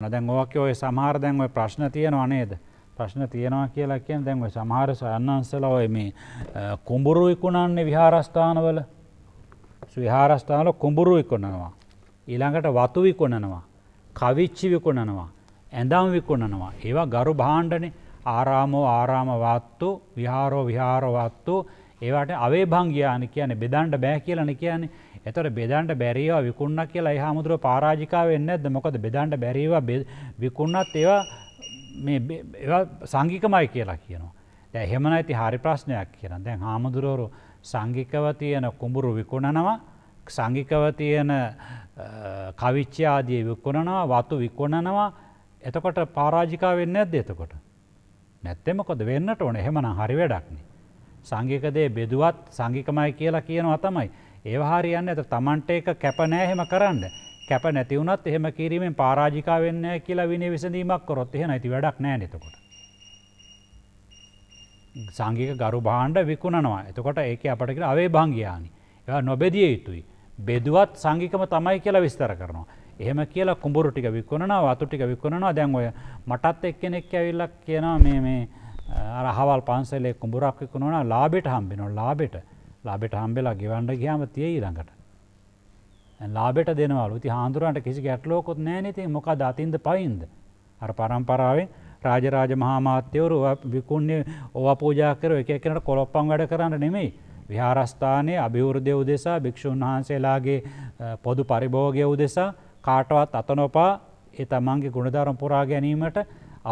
දැන් ඕක ඔය සමහර දැන් ඔය ප්‍රශ්න තියෙනවා නේද? ප්‍රශ්න තියෙනවා කියලා කියන්නේ දැන් ඔය සමහර සයන්හන්සලා ඔය මේ කුඹුරු විකුණන්නේ විහාරස්ථානවල. විහාරස්ථානවල කුඹුරු විකුණනවා. ඊළඟට වතු විකුණනවා. කවිච්චි විකුණනවා. ඇඳම් විකුණනවා. ඒවා ගරු භාණ්ඩනේ ආරාමෝ ආරාම වත්තු විහාරෝ විහාර වත්තු ඒවට අවේභංගයාන කියන බෙදන්ට බෑ කියලන කියන එතට බෙදන්ට බැරිවා විකුණන්න කියලා හාමුදුරුව පාරාජිකාවෙන්න ඇද මොකද බෙදන්ට බැරිවා විකුණත් ඒවා සංගිකමයි කියලා කියනවා. දැ හෙමන ඇති හරි ප්‍රශ්නයක් කියන දැන් හාමුදුරුවරු සංගිකව තියෙන කුඹුරු විකුණනවා සංගිකව තියෙන කවිච්්‍යාදිය විකුණනවා වතු විකුණනවා එතකොට පාරාජිකාවෙන්න ඇද එතකොට. නැත්තෙමකොද වෙන්නට ඕන හෙමන හරි වැඩක්නේ. සංගිකදේ බෙදුවත් සංගිකමයි කියලා කියනවා තමයි. ඒවාහාරියන්න ඇත තමන්ට එක කැපනෑහෙම කරන්න. කැප නැතිවුණත් එහෙම කිරීමෙන් පාරාජිකා වෙන්න කියලා විනි විසඳීමක් කොරොත් එහෙ නැති වැඩක් නෑ නතකොට. සංගික ගරු භාණ්ඩ විකුණනවා එතකොට ඒක අපට කියලා අවේ භංගයානි. එ නොබෙදිය යුතුයි. බෙදුවත් සංගිකම තමයි කියලා විස්තර කරනවා. එහෙම කියලා කුඹුරු ටික විකුණනවා වතු ටික විකුණනවා දැන් ඔය මටත් එක්කෙනෙක් ඇවිල්ලක් කියනවා මේ මේ අරහවල් පන්සලේ කුඹුරක් එකුණනා ලාබෙට හම්බෙනවා ලාබෙට ලාබෙට හම්බෙලා ගෙවන්ඩ ගියාම තිය ඊළඟට. ලාබෙට දෙනවලු ති හාන්දුරන්ට කිසි ගැටලෝකොත් නෑනති මොක දතින්ද පයින්ද. අර පරම්පරාවෙන් රාජරාජ මහාමාත්‍යවරු විකුණ්‍ය ඕව පූජාකර එක එකනට කොළොප්පන් වැඩ කරන්න නෙමෙයි. විහාරස්ථානයේ අභිවෘදය උදෙසා භික්‍ෂූන් වහන්සේලාගේ පොදු පරිභෝගය උදෙසා කාටවත් අතනොපා එතමන්ගේ ගුණධරම් පුරා ගැනීමට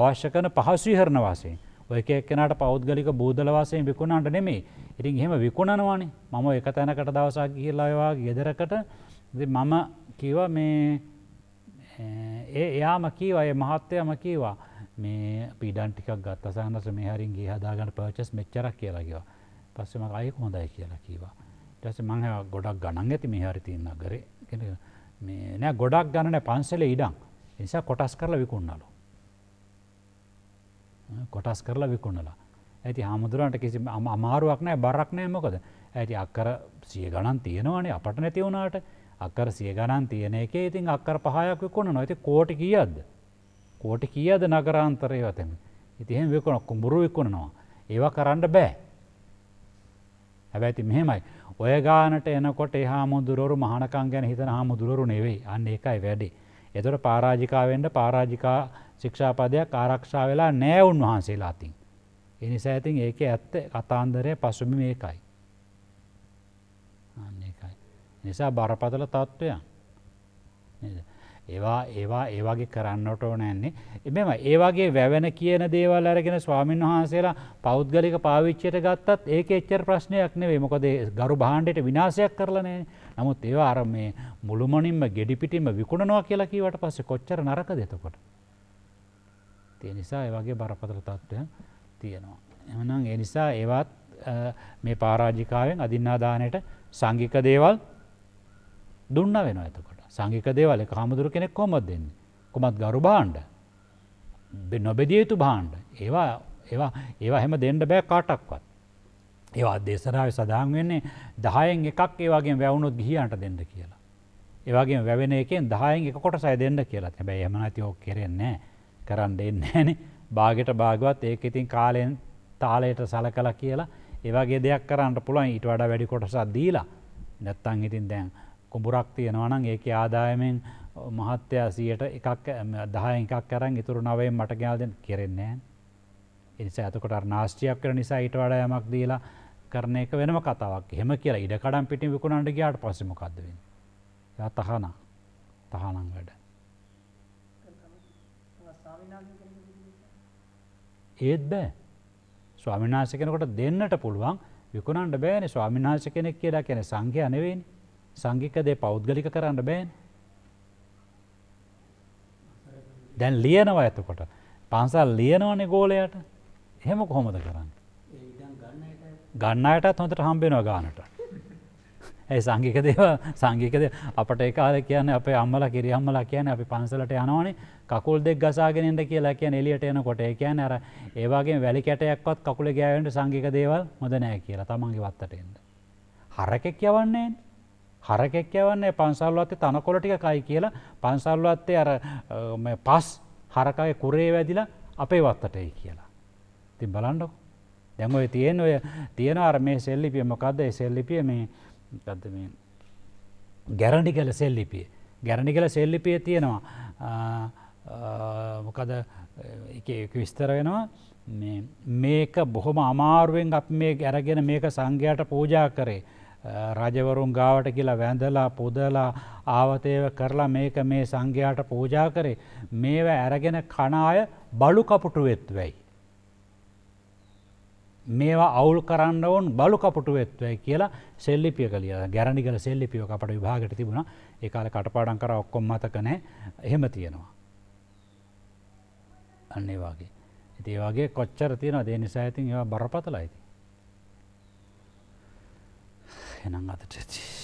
අවශ්‍ය කන පහසුවිහරණ වසයෙන්. ඔයක එක්කනට පෞද්ගලික බූදල වසයෙන් විකුණන්ට නෙමේ ඉරින් එහෙම විකුණනවානේ මම එක තැනකට දවසක් කියලාවා ගෙදරකට මම කිව මේ ඒ එයාම කීවය මහත්තයම කීවා මේ පිඩන් ටිකක් ගත් අසහන්නස මේ හරින් ගේ හදාගන්න පර්චස් මෙච්චරක් කියලාකිව පස්සෙම අය හොඳයි කියලා කීවා ටස මංහ ගොඩක් ගණන් ඇති මේ හරි තියන්න ගරේ නෑ ගොඩක් ගණන පන්සල ඉඩම් නිසා කොටස් කරලා විකුණන්නලු කොටස් කරලා විකුණලා. ඇති හාමුදුරන්ට කිසි අමාරුවක් නෑ බරක් නෑ මොකද ඇති අක්කර සිය ගණන් තියෙනවානේ අපට නැතිවුණට අක්කර සිය ගණන් තියෙන එක ඉතින් අක්කර පහයක් විකුණ නොති කෝටි කියද. කෝටි කියද නගරාන්තරය වතම. ඉතිහෙම විකුණක් කුඹුරු විකුණනවා. ඒවා කරන්න බෑ. හැබැති මෙහෙමයි. ඔය ගානට එනකොට හාමුදුරු මහනකං ගැන හිතන හාමුදුරු නෙවෙයි අන්න එකයි වැඩි. එතොට පාරාජිකාවෙන්ට පාරාජිකා ශික්ෂාපදයක් ආරක්ෂා වෙලා නෑ උන්වහන්සේලා අතින්. එනිසා ඇතින් ඒක ඇත්ත කතාන්දරය පසුබිම ඒකයි. අන්නේකයි. නිසා බරපතල තත්ත්වයන්. ඒවා ඒවා ඒවාගේ කරන්නට ඕනෑන්නේ එබෙම ඒවාගේ වැවෙන කියන දේවල් අරගෙන ස්වාමීන් වහන්සේලා පෞද්ගලික පාවිච්චයට ගත්තත් ඒක එච්චර ප්‍රශ්නයක් නෙවේ මොකද ගරු භාණ්ඩයට විනාශයක් කරලනෑ නමුත් ඒවා අර මේ මුළුමනින්ම ගෙඩිපිටිම විකුණනවා කියලා කීවට පස්සේ කොච්චර නරක දෙතකොට. තිය නිසා ඒ වගේ බරපතල තත්ත්වයන් තියෙනවා. එමනම් ඒ නිසා ඒවත් මේ පාරාජිකාවෙන් අධින්නාදානයට සංගික දේවල් දුන්න වෙන ඇතකොට සංගික දේවල් එක හමුදුර කෙනෙක් කොමත් දෙන්න කොමත් ගරු බාණ්ඩ නොබෙදිය යුතු බාණ්ඩ ඒවා ඒවා ඒවා හැම දෙන්න බෑ කාටක්වත් ඒවා දේශරාව සදාන් වෙන්නේ දහයෙන් එකක් ඒවාගේ වැවුණුත් ගිහියන්ට දෙන්න කියලා ඒවාගේ වැවෙන එකෙන් දහයෙන් එක කොට සය දෙන්න කියලා හැබැයි එමනති ඕක් කෙරෙන්නේ නෑ කරන්න එන්න ඇන බාගෙට භාගවත් ඒක ඉතින් කාලයෙන් තාලයට සල කල කියලා ඒවගේ දෙයක් කරන්න පුළුවන් ඊට වඩ වැඩි කොටසක් දීලා නැත්තං ඉතින් දැන් කුඹුරක් තියෙනවනං ඒක ආදායමෙන් මහත්තයා සියට එකක් දහය එකක් කරන් ඉතුරු නවේ මටගයාදෙන් කෙරෙන්නේ එනිසා ඇතකොට නාස්ට්‍රියක් කර නිසා ඊට වඩ යමක් දීලා කරන එක වෙනම කතාවක් හෙම කියලා ඉඩකඩම් පිටි විකුණන්ට ගයාට පසමකක්දවෙන් තහනා තහනං වැඩ. ඒත් බෑ ස්වාමිනාස කෙනකොට දෙන්නට පුළුවන් විකුණන්ට බෑන ස්වාමිනාශ කෙනෙක් කියලා කෙන සංඝය අනවෙන් සංගිකදේ පෞද්ගලික කරන්න බෑන් දැන් ලියනවා ඇතකොට පන්සල් ලියනවනේ ගෝලයට එහෙම කොහොමද කරන්න ගන්න අයටත් හොඳට හම්බෙනවා ගානට ඇයි සංගික දේව සංගිකද අපට ඒකාල කියන අප අම්මල කිරියම්මල කියන අපි පන්සලට යනවානේ කකුල් දෙක් ගසාගෙනෙන්ට කියලා කියන එලියට යන කොට කියන අර ඒවාගේ වැලි කැටයක්වත් කකුල ගෑවට සංගික දේවල් හොඳ නෑ කියලා තමන්ගේ වත්තටෙන්ට. හරකෙක් යවන්නේ හරකෙක් යවන්නේ පන්සල්ලුවත්තේ තනකොලටික කයි කියලා පන්සල්ලුවත්තේ අර පස් හරකය කුරේ වැදිලා අපේ වත්තටයි කියලා. තින් බලන්ඩෝ. දැම ඔය තියෙන් ඔය තියෙන අර මේ සෙල්ලිපිය මොකක්ද සෙල්ලිපිය මේ ගත්ද මේ ගැරණි කල සෙල්ලිපිය ගැරණි කල සෙල්ලිපිය තියෙනවා මොකද විස්තර වෙනවා මේක බොහොම අමාරුවෙන් අප මේ ගැරගෙන මේක සංඝයාට පූජා කරේ රජවරුන් ගාවට කියලා වැඳලා පුදලා ආවතේව කරලා මේක මේ සංඝයාට පූජා කරේ මේව ඇරගෙන කණාය බලු කපුටුවෙත් වෙයි මේවා අවුල් කරන්න ඔවන් බලු කපුටු වෙත්වයි කියලා සෙල්ලිපිය කලිය ගැරනිගල සෙල්ලිපිය අපට විභාගට තිබුණ ඒකාල කටපාඩන් කර ඔක්කොම් මතකනෑ එහෙම තියෙනවා. අන්නේ වගේ. ඉති වගේ කොච්චර තියෙන දේ නිසා ඇතින් ඒවා බරපතල අයිති. එනම් අතටචී.